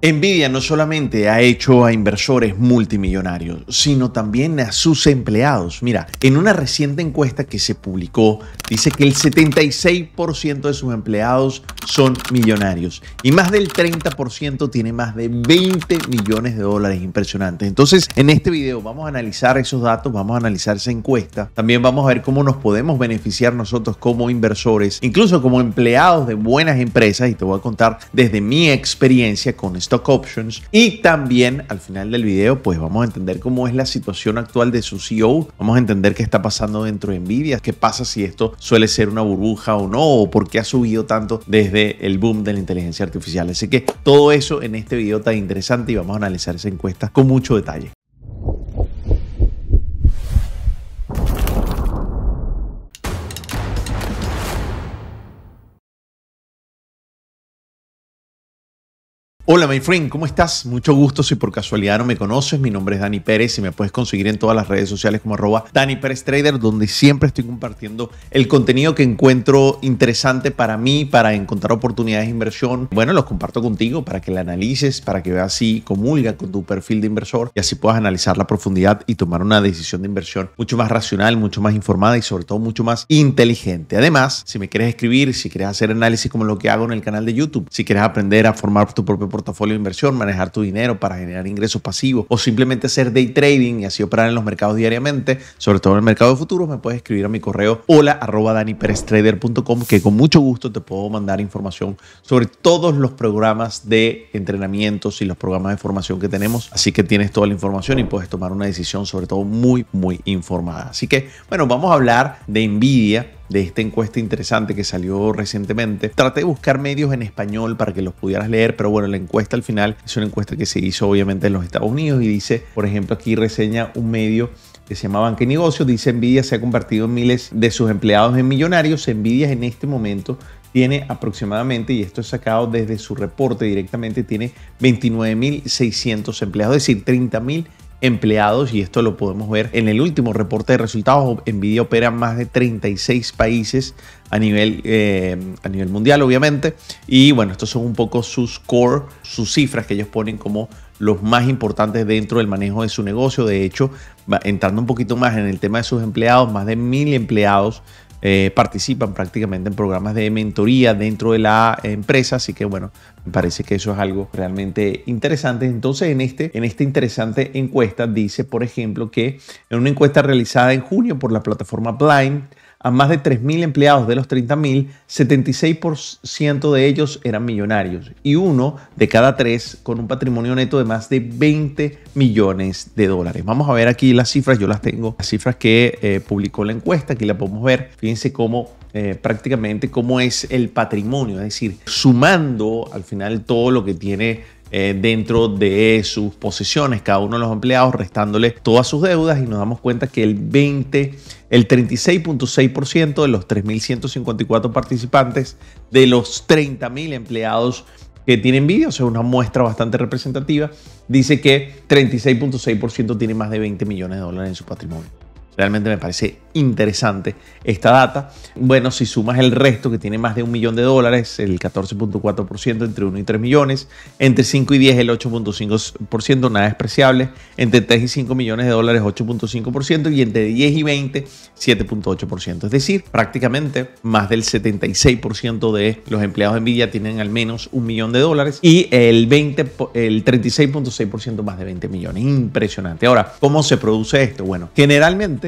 Nvidia no solamente ha hecho a inversores multimillonarios, sino también a sus empleados. Mira, en una reciente encuesta que se publicó, dice que el 76% de sus empleados son millonarios y más del 30% tiene más de 20 millones de dólares. Impresionante. Entonces, en este video vamos a analizar esos datos, vamos a analizar esa encuesta. También vamos a ver cómo nos podemos beneficiar nosotros como inversores, incluso como empleados de buenas empresas. Y te voy a contar desde mi experiencia con stock options. Y también al final del video, pues vamos a entender cómo es la situación actual de su CEO. Vamos a entender qué está pasando dentro de Nvidia, qué pasa si esto suele ser una burbuja o no, o por qué ha subido tanto desde el boom de la inteligencia artificial. Así que todo eso en este video tan interesante y vamos a analizar esa encuesta con mucho detalle. Hola, my friend, ¿cómo estás? Mucho gusto. Si por casualidad no me conoces, mi nombre es Dani Pérez y me puedes conseguir en todas las redes sociales como arroba Dani Pérez Trader, donde siempre estoy compartiendo el contenido que encuentro interesante para mí, para encontrar oportunidades de inversión. Bueno, los comparto contigo para que la analices, para que veas si comulga con tu perfil de inversor y así puedas analizar la profundidad y tomar una decisión de inversión mucho más racional, mucho más informada y sobre todo mucho más inteligente. Además, si me quieres escribir, si quieres hacer análisis como lo que hago en el canal de YouTube, si quieres aprender a formar tu propio portafolio de inversión, manejar tu dinero para generar ingresos pasivos o simplemente hacer day trading y así operar en los mercados diariamente, sobre todo en el mercado de futuros, me puedes escribir a mi correo hola arroba daniperestrader.com que con mucho gusto te puedo mandar información sobre todos los programas de entrenamientos y los programas de formación que tenemos. Así que tienes toda la información y puedes tomar una decisión sobre todo muy, muy informada. Así que, bueno, vamos a hablar de Nvidia de esta encuesta interesante que salió recientemente. Traté de buscar medios en español para que los pudieras leer, pero bueno, la encuesta al final es una encuesta que se hizo obviamente en los Estados Unidos y dice, por ejemplo, aquí reseña un medio que se llama Banque Negocios, dice envidia se ha convertido en miles de sus empleados en millonarios, Envidia en este momento tiene aproximadamente, y esto es sacado desde su reporte directamente, tiene 29.600 empleados, es decir, 30.000 empleados y esto lo podemos ver en el último reporte de resultados. Nvidia opera más de 36 países a nivel, eh, a nivel mundial, obviamente. Y bueno, estos son un poco sus core, sus cifras que ellos ponen como los más importantes dentro del manejo de su negocio. De hecho, entrando un poquito más en el tema de sus empleados, más de mil empleados eh, participan prácticamente en programas de mentoría dentro de la empresa, así que bueno, me parece que eso es algo realmente interesante. Entonces, en, este, en esta interesante encuesta dice, por ejemplo, que en una encuesta realizada en junio por la plataforma Blind, a más de 3.000 empleados de los 30.000, 76% de ellos eran millonarios y uno de cada tres con un patrimonio neto de más de 20 millones de dólares. Vamos a ver aquí las cifras, yo las tengo, las cifras que eh, publicó la encuesta, aquí la podemos ver. Fíjense cómo eh, prácticamente cómo es el patrimonio, es decir, sumando al final todo lo que tiene eh, dentro de sus posiciones, cada uno de los empleados, restándole todas sus deudas y nos damos cuenta que el 20, el 36.6% de los 3.154 participantes, de los 30.000 empleados que tienen vídeos, o sea, una muestra bastante representativa, dice que 36.6% tiene más de 20 millones de dólares en su patrimonio. Realmente me parece interesante esta data. Bueno, si sumas el resto que tiene más de un millón de dólares, el 14.4% entre 1 y 3 millones, entre 5 y 10 el 8.5%, nada despreciable, entre 3 y 5 millones de dólares 8.5% y entre 10 y 20 7.8%. Es decir, prácticamente más del 76% de los empleados de Nvidia tienen al menos un millón de dólares y el, el 36.6% más de 20 millones. Impresionante. Ahora, ¿cómo se produce esto? Bueno, generalmente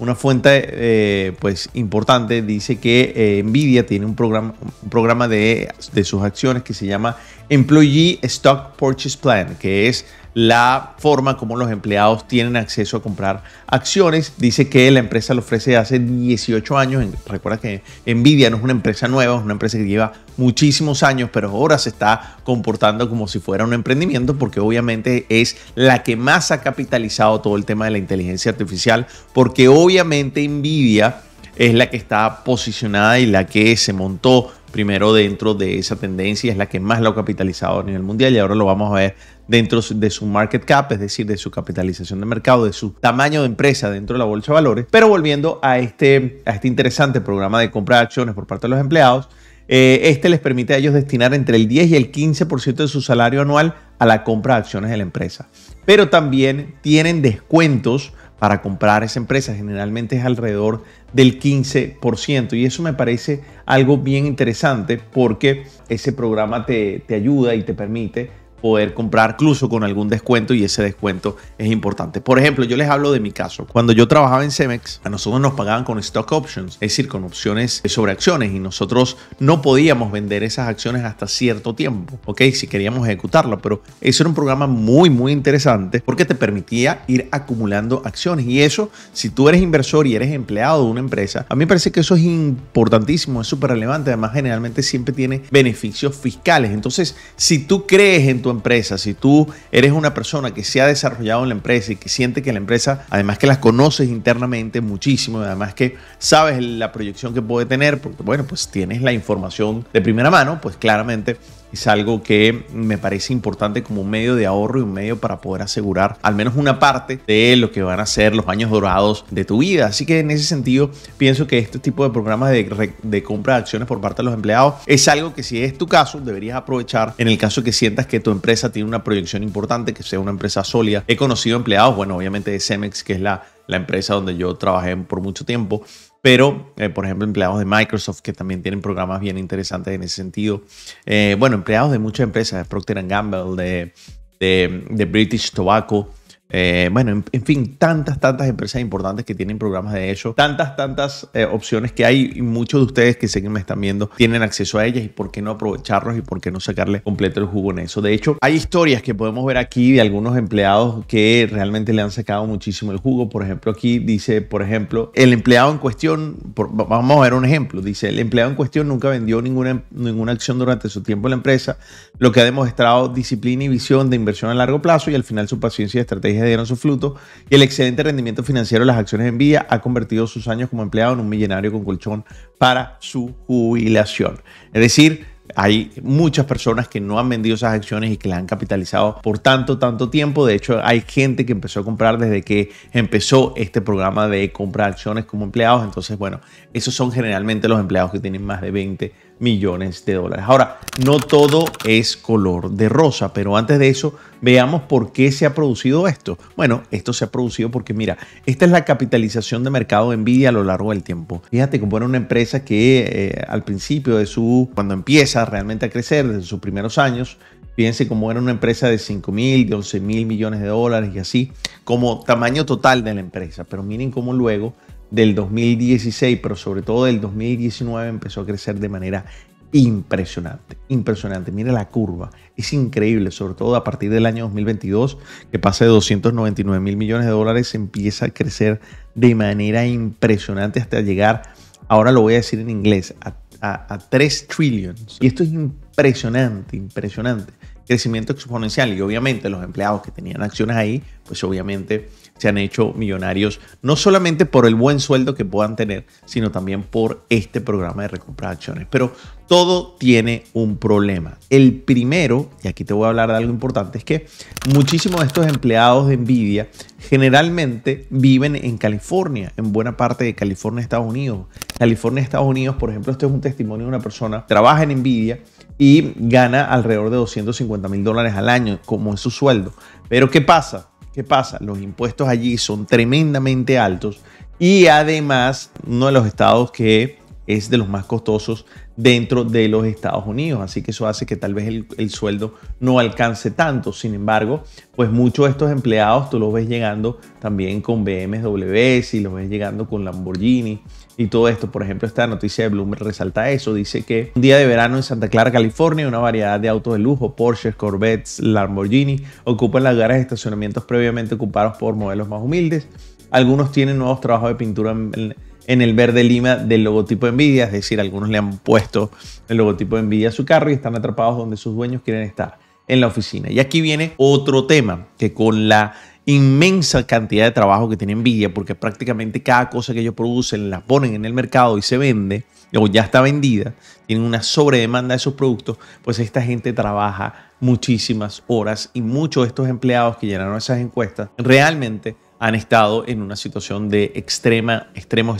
Una fuente eh, pues, importante dice que eh, Nvidia tiene un programa, programa de, sus acciones que se llama Employee Stock Purchase Plan, que es la forma como los empleados tienen acceso a comprar acciones. Dice que la empresa lo ofrece hace 18 años. Recuerda que Nvidia no es una empresa nueva, es una empresa que lleva muchísimos años, pero ahora se está comportando como si fuera un emprendimiento porque obviamente es la que más ha capitalizado todo el tema de la inteligencia artificial, porque hoy obviamente Nvidia es la que está posicionada y la que se montó primero dentro de esa tendencia, es la que más lo ha capitalizado a nivel mundial y ahora lo vamos a ver dentro de su market cap, es decir, de su capitalización de mercado, de su tamaño de empresa dentro de la bolsa de valores. Pero volviendo a este, este interesante programa de compra de acciones por parte de los empleados, eh, este les permite a ellos destinar entre el 10 y el 15% de su salario anual a la compra de acciones de la empresa. Pero también tienen descuentos para comprar esa empresa. Generalmente es alrededor del 15%. Y eso me parece algo bien interesante porque ese programa te, te ayuda y te permite poder comprar incluso con algún descuento y ese descuento es importante. Por ejemplo, yo les hablo de mi caso. Cuando yo trabajaba en Cemex, a nosotros nos pagaban con stock options, es decir, con opciones sobre acciones y nosotros no podíamos vender esas acciones hasta cierto tiempo, ¿ok? Si queríamos ejecutarlo, pero eso era un programa muy, muy interesante porque te permitía ir acumulando acciones y eso, si tú eres inversor y eres empleado de una empresa, a mí me parece que eso es importantísimo, es súper relevante, además generalmente siempre tiene beneficios fiscales. Entonces, si tú crees en tu empresa, si tú eres una persona que se ha desarrollado en la empresa y que siente que la empresa, además que las conoces internamente muchísimo, y además que sabes la proyección que puede tener, porque bueno, pues tienes la información de primera mano, pues claramente es algo que me parece importante como un medio de ahorro y un medio para poder asegurar al menos una parte de lo que van a ser los años dorados de tu vida. Así que en ese sentido pienso que este tipo de programas de, compra de acciones por parte de los empleados es algo que si es tu caso deberías aprovechar en el caso que sientas que tu empresa tiene una proyección importante, que sea una empresa sólida. He conocido empleados, bueno, obviamente de Cemex, que es la la empresa donde yo trabajé por mucho tiempo, pero eh, por ejemplo empleados de Microsoft que también tienen programas bien interesantes en ese sentido. Eh, bueno, empleados de muchas empresas, de Procter Gamble, de British Tobacco, eh, bueno, en, fin, tantas, tantas empresas importantes que tienen programas de eso, tantas, tantas eh, opciones que hay y muchos de ustedes que sé que me están viendo tienen acceso a ellas y por qué no aprovecharlos y por qué no sacarle completo el jugo en eso. De hecho, hay historias que podemos ver aquí de algunos empleados que realmente le han sacado muchísimo el jugo. Por ejemplo, aquí dice, por ejemplo, el empleado en cuestión, vamos a ver un ejemplo, dice, el empleado en cuestión nunca vendió ninguna, ninguna acción durante su tiempo en la empresa, lo que ha demostrado disciplina y visión de inversión a largo plazo y al final su paciencia y estrategia dieron su frutos y el excelente rendimiento financiero de las acciones en Vía ha convertido sus años como empleado en un millonario con colchón para su jubilación. Es decir, hay muchas personas que no han vendido esas acciones y que las han capitalizado por tanto, tanto tiempo. De hecho, hay gente que empezó a comprar desde que empezó este programa de compra de acciones como empleados. Entonces, bueno, esos son generalmente los empleados que tienen más de 20 millones de dólares. Ahora, no todo es color de rosa, pero antes de eso, veamos por qué se ha producido esto. Bueno, esto se ha producido porque, mira, esta es la capitalización de mercado de Nvidia a lo largo del tiempo. Fíjate cómo era una empresa que eh, al principio de su, cuando empieza realmente a crecer, desde sus primeros años, Fíjense cómo era una empresa de 5 mil, de 11 mil millones de dólares y así, como tamaño total de la empresa. Pero miren cómo luego del 2016, pero sobre todo del 2019, empezó a crecer de manera impresionante, impresionante. Mira la curva, es increíble, sobre todo a partir del año 2022, que pasa de 299 mil millones de dólares, empieza a crecer de manera impresionante hasta llegar, ahora lo voy a decir en inglés, a a, 3 trillions. Y esto es impresionante, impresionante. Crecimiento exponencial y obviamente los empleados que tenían acciones ahí, pues obviamente se han hecho millonarios, no solamente por el buen sueldo que puedan tener, sino también por este programa de recompra de acciones. Pero todo tiene un problema. El primero, y aquí te voy a hablar de algo importante, es que muchísimos de estos empleados de Nvidia generalmente viven en California, en buena parte de California, Estados Unidos. California, Estados Unidos, por ejemplo, esto es un testimonio de una persona, trabaja en Nvidia y gana alrededor de 250 mil dólares al año como es su sueldo. Pero ¿qué pasa? ¿Qué pasa? Los impuestos allí son tremendamente altos y además uno de los estados que es de los más costosos dentro de los Estados Unidos, así que eso hace que tal vez el, sueldo no alcance tanto. Sin embargo, pues muchos de estos empleados tú los ves llegando también con BMWs y los ves llegando con Lamborghini y todo esto. Por ejemplo, esta noticia de Bloomberg resalta eso. Dice que un día de verano en Santa Clara, California, una variedad de autos de lujo, Porsche, Corvettes, Lamborghini, ocupan las garas de estacionamientos previamente ocupados por modelos más humildes. Algunos tienen nuevos trabajos de pintura en, en el verde lima del logotipo envidia es decir, algunos le han puesto el logotipo de Nvidia a su carro y están atrapados donde sus dueños quieren estar, en la oficina. Y aquí viene otro tema que con la inmensa cantidad de trabajo que tiene envidia, porque prácticamente cada cosa que ellos producen la ponen en el mercado y se vende, o ya está vendida, tienen una sobredemanda de sus productos, pues esta gente trabaja muchísimas horas y muchos de estos empleados que llenaron esas encuestas realmente han estado en una situación de extrema, extremo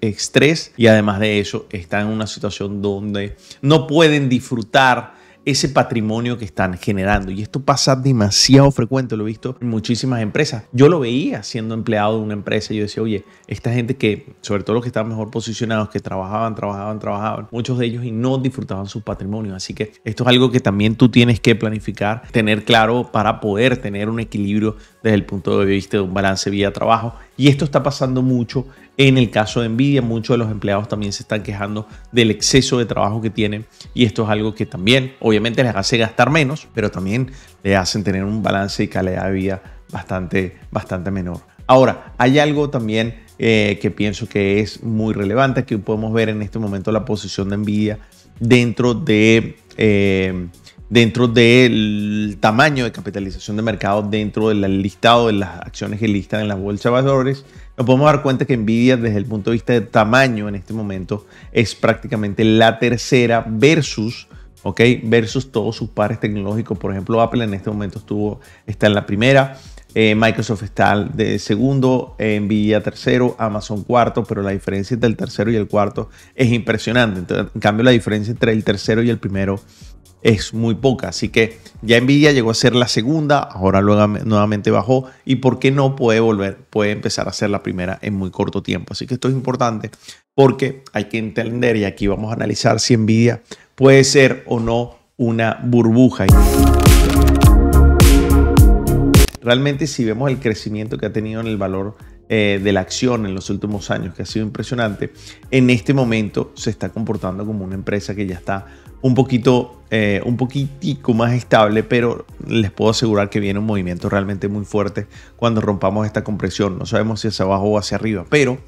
estrés y además de eso están en una situación donde no pueden disfrutar ese patrimonio que están generando. Y esto pasa demasiado frecuente, lo he visto en muchísimas empresas. Yo lo veía siendo empleado de una empresa y yo decía, oye, esta gente que, sobre todo los que estaban mejor posicionados, que trabajaban, trabajaban, trabajaban, muchos de ellos y no disfrutaban su patrimonio. Así que esto es algo que también tú tienes que planificar, tener claro para poder tener un equilibrio desde el punto de vista de un balance vía trabajo Y esto está pasando mucho en el caso de Nvidia. Muchos de los empleados también se están quejando del exceso de trabajo que tienen. Y esto es algo que también, obviamente, les hace gastar menos, pero también le hacen tener un balance y calidad de vida bastante, bastante menor. Ahora, hay algo también eh, que pienso que es muy relevante, que podemos ver en este momento la posición de Nvidia dentro de... Eh, dentro del tamaño de capitalización de mercado, dentro del listado de las acciones que listan en las bolsas de valores, nos podemos dar cuenta que Nvidia desde el punto de vista de tamaño en este momento es prácticamente la tercera versus ¿ok? Versus todos sus pares tecnológicos. Por ejemplo, Apple en este momento estuvo, está en la primera, eh, Microsoft está de segundo, eh, Nvidia tercero, Amazon cuarto, pero la diferencia entre el tercero y el cuarto es impresionante. Entonces, en cambio, la diferencia entre el tercero y el primero es muy poca. Así que ya envidia llegó a ser la segunda, ahora luego nuevamente bajó y por qué no puede volver, puede empezar a ser la primera en muy corto tiempo. Así que esto es importante porque hay que entender y aquí vamos a analizar si envidia puede ser o no una burbuja. Realmente si vemos el crecimiento que ha tenido en el valor eh, de la acción en los últimos años, que ha sido impresionante, en este momento se está comportando como una empresa que ya está un poquito, eh, un poquitico más estable, pero les puedo asegurar que viene un movimiento realmente muy fuerte cuando rompamos esta compresión. No sabemos si hacia abajo o hacia arriba, pero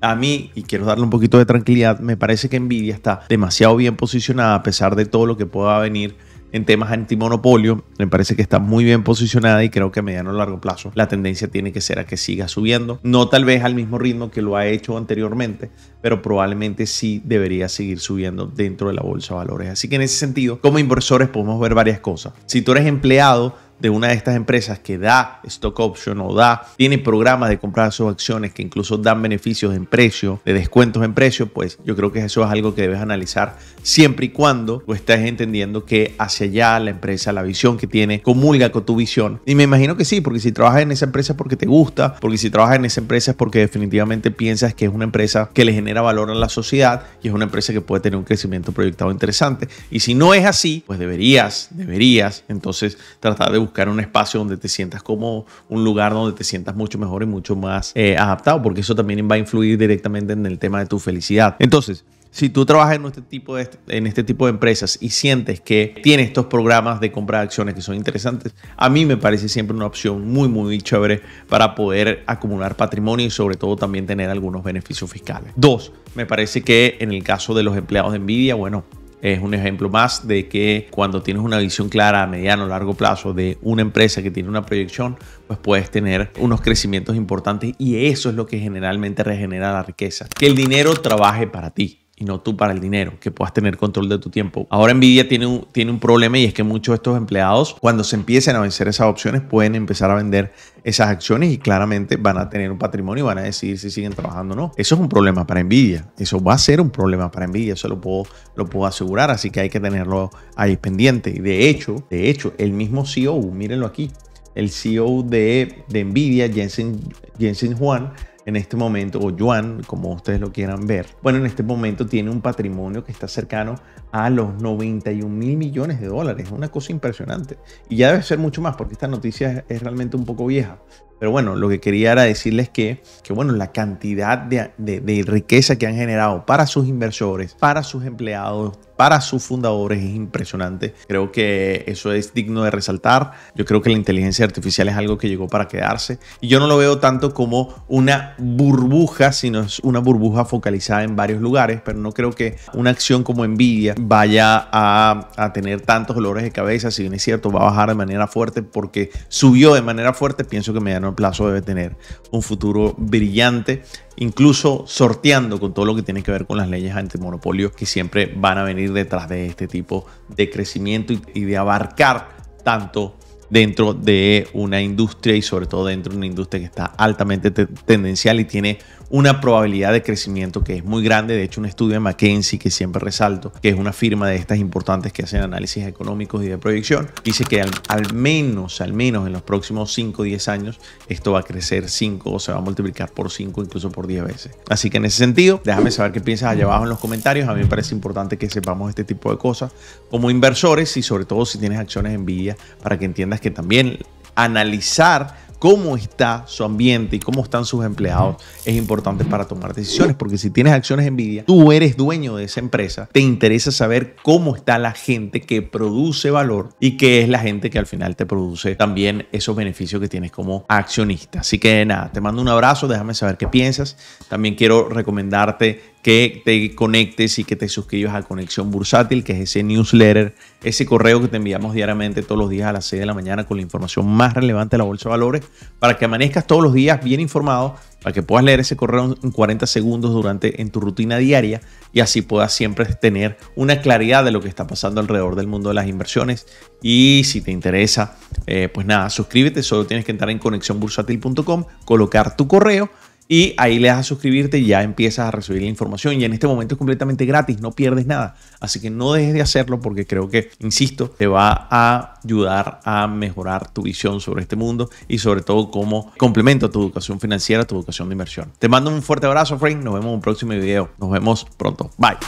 a mí, y quiero darle un poquito de tranquilidad, me parece que Nvidia está demasiado bien posicionada a pesar de todo lo que pueda venir en temas antimonopolio. Me parece que está muy bien posicionada y creo que a mediano o largo plazo la tendencia tiene que ser a que siga subiendo. No tal vez al mismo ritmo que lo ha hecho anteriormente, pero probablemente sí debería seguir subiendo dentro de la bolsa de valores. Así que en ese sentido, como inversores podemos ver varias cosas. Si tú eres empleado, de una de estas empresas que da stock option o da, tiene programas de comprar sus acciones que incluso dan beneficios en precio, de descuentos en precio, pues yo creo que eso es algo que debes analizar siempre y cuando tú estés entendiendo que hacia allá la empresa, la visión que tiene, comulga con tu visión. Y me imagino que sí, porque si trabajas en esa empresa es porque te gusta, porque si trabajas en esa empresa es porque definitivamente piensas que es una empresa que le genera valor a la sociedad y es una empresa que puede tener un crecimiento proyectado interesante. Y si no es así, pues deberías, deberías entonces tratar de buscar un espacio donde te sientas como un lugar donde te sientas mucho mejor y mucho más eh, adaptado, porque eso también va a influir directamente en el tema de tu felicidad. Entonces, si tú trabajas en este, tipo de, en este tipo de empresas y sientes que tiene estos programas de compra de acciones que son interesantes, a mí me parece siempre una opción muy, muy chévere para poder acumular patrimonio y sobre todo también tener algunos beneficios fiscales. Dos, me parece que en el caso de los empleados de Nvidia, bueno, es un ejemplo más de que cuando tienes una visión clara a mediano o largo plazo de una empresa que tiene una proyección, pues puedes tener unos crecimientos importantes y eso es lo que generalmente regenera la riqueza. Que el dinero trabaje para ti y no tú para el dinero, que puedas tener control de tu tiempo. Ahora Nvidia tiene un, tiene un problema y es que muchos de estos empleados, cuando se empiecen a vencer esas opciones, pueden empezar a vender esas acciones y claramente van a tener un patrimonio y van a decidir si siguen trabajando o no. Eso es un problema para Nvidia, eso va a ser un problema para Nvidia, eso lo puedo, lo puedo asegurar, así que hay que tenerlo ahí pendiente. de hecho, de hecho, el mismo CEO, mírenlo aquí, el CEO de, de Nvidia, Jensen, Jensen Juan, en este momento, o yuan, como ustedes lo quieran ver, bueno, en este momento tiene un patrimonio que está cercano a los 91 mil millones de dólares. Una cosa impresionante. Y ya debe ser mucho más porque esta noticia es realmente un poco vieja. Pero bueno, lo que quería era decirles que, que bueno, la cantidad de, de, de, riqueza que han generado para sus inversores, para sus empleados, para sus fundadores es impresionante. Creo que eso es digno de resaltar. Yo creo que la inteligencia artificial es algo que llegó para quedarse. Y yo no lo veo tanto como una burbuja, sino es una burbuja focalizada en varios lugares. Pero no creo que una acción como Nvidia vaya a, tener tantos dolores de cabeza, si bien es cierto, va a bajar de manera fuerte porque subió de manera fuerte, pienso que mediano plazo debe tener un futuro brillante, incluso sorteando con todo lo que tiene que ver con las leyes antimonopolios que siempre van a venir detrás de este tipo de crecimiento y, de abarcar tanto dentro de una industria y sobre todo dentro de una industria que está altamente tendencial y tiene una probabilidad de crecimiento que es muy grande. De hecho, un estudio de McKinsey que siempre resalto, que es una firma de estas importantes que hacen análisis económicos y de proyección, dice que al, menos, al menos en los próximos 5 o 10 años, esto va a crecer 5 o se va a multiplicar por 5, incluso por 10 veces. Así que en ese sentido, déjame saber qué piensas allá abajo en los comentarios. A mí me parece importante que sepamos este tipo de cosas como inversores y sobre todo si tienes acciones en vía para que entiendas que también analizar cómo está su ambiente y cómo están sus empleados es importante para tomar decisiones, porque si tienes acciones envidia, tú eres dueño de esa empresa, te interesa saber cómo está la gente que produce valor y que es la gente que al final te produce también esos beneficios que tienes como accionista. Así que nada, te mando un abrazo, déjame saber qué piensas. También quiero recomendarte que te conectes y que te suscribas a Conexión Bursátil, que es ese newsletter, ese correo que te enviamos diariamente todos los días a las 6 de la mañana con la información más relevante de la Bolsa de Valores, para que amanezcas todos los días bien informado, para que puedas leer ese correo en 40 segundos durante en tu rutina diaria y así puedas siempre tener una claridad de lo que está pasando alrededor del mundo de las inversiones. Y si te interesa, eh, pues nada, suscríbete, solo tienes que entrar en ConexiónBursátil.com, colocar tu correo y ahí le das a suscribirte y ya empiezas a recibir la información. Y en este momento es completamente gratis, no pierdes nada. Así que no dejes de hacerlo porque creo que, insisto, te va a ayudar a mejorar tu visión sobre este mundo y sobre todo como complemento a tu educación financiera, tu educación de inversión. Te mando un fuerte abrazo, Frank. Nos vemos en un próximo video. Nos vemos pronto. Bye.